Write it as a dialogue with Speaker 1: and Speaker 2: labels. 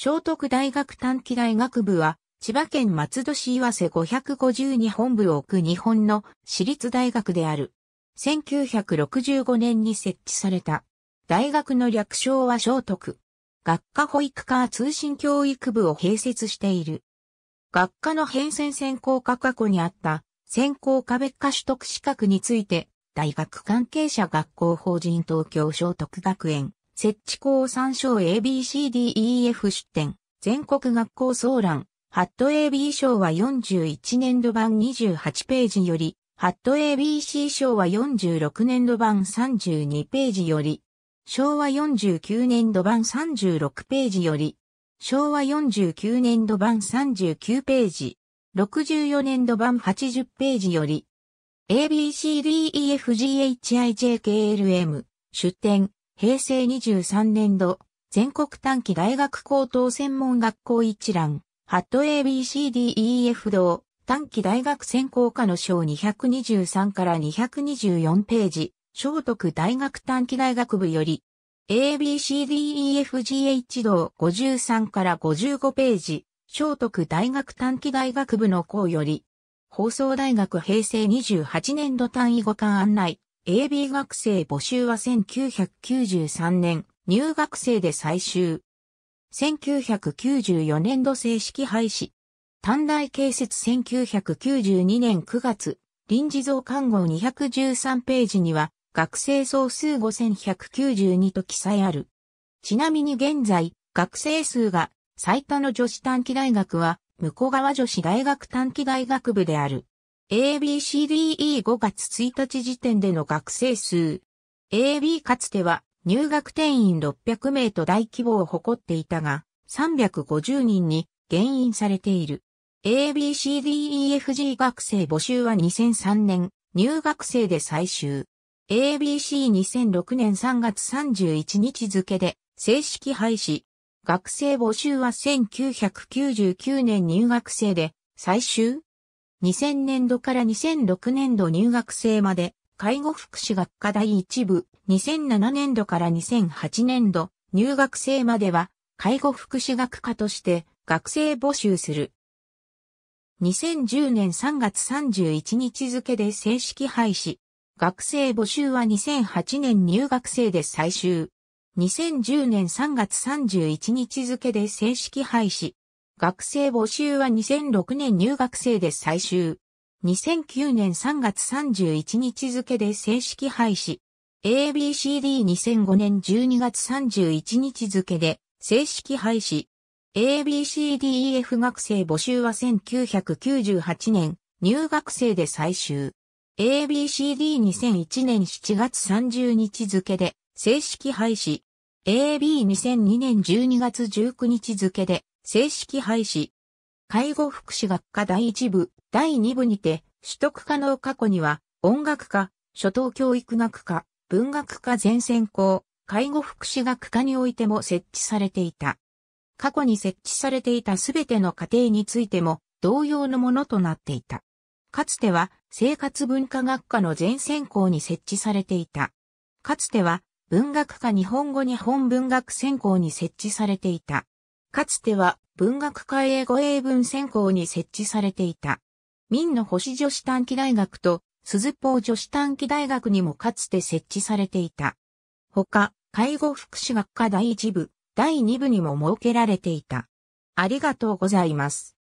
Speaker 1: 聖徳大学短期大学部は、千葉県松戸市岩瀬5 5日本部を置く日本の私立大学である。1965年に設置された。大学の略称は聖徳。学科保育科通信教育部を併設している。学科の変遷専攻科過去にあった専攻科別科取得資格について、大学関係者学校法人東京聖徳学園設置校参照 ABCDEF 出展、全国学校総覧、ハット AB 賞は41年度版28ページより、ハット ABC 賞は46年度版32ページより、昭和49年度版36ページより、昭和49年度版39ページ、64年度版80ページより、ABCDEFGHIJKLM 出展、平成23年度、全国短期大学高等専門学校一覧、ハット ABCDEF 堂、短期大学専攻科の章223から224ページ、聖徳大学短期大学部より、ABCDEFGH 堂53から55ページ、聖徳大学短期大学部の校より、放送大学平成28年度単位互換案内、AB 学生募集は1993年、入学生で最終。1994年度正式廃止。短大建設1992年9月、臨時増刊号213ページには、学生総数5192と記載ある。ちなみに現在、学生数が最多の女子短期大学は、向川女子大学短期大学部である。ABCDE5 月1日時点での学生数。AB かつては入学定員600名と大規模を誇っていたが、350人に減員されている。ABCDEFG 学生募集は2003年、入学生で最終。ABC2006 年3月31日付で正式廃止。学生募集は1999年入学生で最終2000年度から2006年度入学生まで、介護福祉学科第一部、2007年度から2008年度入学生までは、介護福祉学科として学生募集する。2010年3月31日付で正式廃止。学生募集は2008年入学生で最終。2010年3月31日付で正式廃止。学生募集は2006年入学生で最終。2009年3月31日付で正式廃止。ABCD2005 年12月31日付で正式廃止。ABCDEF 学生募集は1998年入学生で最終。ABCD2001 年7月30日付で正式廃止。AB2002 年12月19日付で正式廃止。介護福祉学科第1部、第2部にて、取得可能過去には、音楽科、初等教育学科、文学科全専攻、介護福祉学科においても設置されていた。過去に設置されていたすべての家庭についても、同様のものとなっていた。かつては、生活文化学科の全専攻に設置されていた。かつては、文学科日本語日本文学専攻に設置されていた。かつては文学会英語英文専攻に設置されていた。民の星女子短期大学と鈴宝女子短期大学にもかつて設置されていた。他、介護福祉学科第1部、第2部にも設けられていた。ありがとうございます。